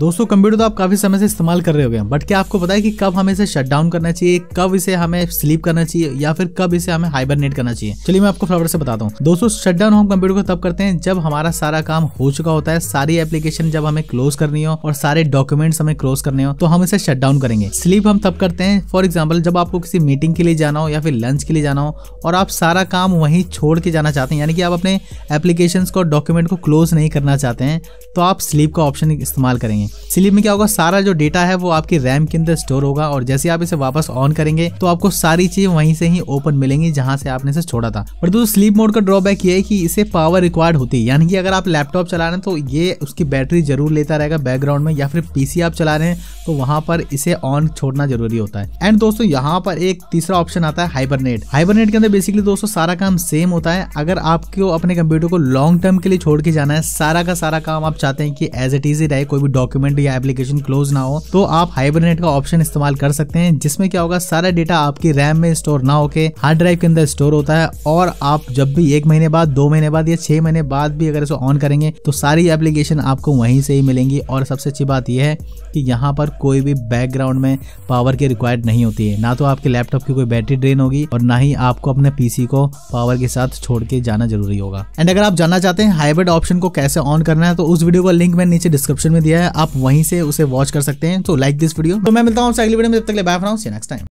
दोस्तों कंप्यूटर तो आप काफी समय से इस्तेमाल कर रहे हो गए बट क्या आपको पता है कि कब हमें इसे शट डाउन करना चाहिए कब इसे हमें स्लीप करना चाहिए या फिर कब इसे हमें हाइबरनेट करना चाहिए चलिए मैं आपको फ्लावर से बताता हूँ दोस्तों शट डाउन हम कंप्यूटर को तब करते हैं जब हमारा सारा काम हो चुका होता है सारी एप्लीकेशन जब हमें क्लोज करनी हो और सारे डॉक्यूमेंट्स हमें क्लोज करने हो तो हम इसे शट डाउन करेंगे स्लीप हम तब करते हैं फॉर एग्जाम्पल जब आपको किसी मीटिंग के लिए जाना हो या फिर लंच के लिए जाना हो और आप सारा काम वहीं छोड़ के जाना चाहते हैं यानी कि आप अपने एप्लीकेशन को डॉक्यूमेंट को क्लोज नहीं करना चाहते हैं तो आप स्लीप का ऑप्शन इस्तेमाल करेंगे स्लीप में क्या होगा सारा जो डेटा है वो आपके रैम के अंदर स्टोर होगा और जैसे आप इसे वापस ऑन करेंगे तो आपको सारी चीज वहीं से ही ओपन मिलेंगी जहां से आपने इसे छोड़ा था पर दोस्तों स्लीप मोड का ड्रॉबैक ये है कि इसे पावर रिक्वायर्ड होती है यानी कि अगर आप लैपटॉप चला रहे हैं तो ये उसकी बैटरी जरूर लेता रहेगा बैकग्राउंड में या फिर पीसी आप चला रहे हैं तो वहां पर इसे ऑन छोड़ना जरूरी होता है एंड दोस्तों यहाँ पर एक तीसरा ऑप्शन आता है हाइबरनेट हाइबरनेट के अंदर बेसिकली दोस्तों सारा काम सेम होता है अगर आपको अपने कंप्यूटर को लॉन्ग टर्म के लिए छोड़ के जाना है सारा का सारा काम आप चाहते हैं कि एज इट इजी रहे कोई भी डॉक्यूमेंट डॉक्यूमेंट या एप्लीकेशन क्लोज ना हो तो आप हाइबरनेट का ऑप्शन इस्तेमाल कर सकते हैं जिसमें क्या होगा सारा डेटा आपकी रैम में स्टोर ना होके हार्ड ड्राइव के अंदर स्टोर होता है और आप जब भी एक महीने बाद दो महीने बाद या छह महीने बाद भी अगर इसे ऑन करेंगे तो सारी एप्लीकेशन आपको वहीं से ही मिलेंगी और सबसे अच्छी बात यह है कि यहाँ पर कोई भी बैकग्राउंड में पावर की रिक्वायर्ड नहीं होती है ना तो आपके लैपटॉप की कोई बैटरी ड्रेन होगी और ना ही आपको अपने पीसी को पावर के साथ छोड़ के जाना जरूरी होगा एंड अगर आप जानना चाहते हैं हाइब्रिड ऑप्शन को कैसे ऑन करना है तो उस वीडियो का लिंक मैंने नीचे डिस्क्रिप्शन में दिया है आप वहीं से उसे वॉच कर सकते हैं तो लाइक दिस वीडियो तो मैं मिलता हूँ अगली वीडियो में जब तक बाय फ्राउंड नेक्स्ट टाइम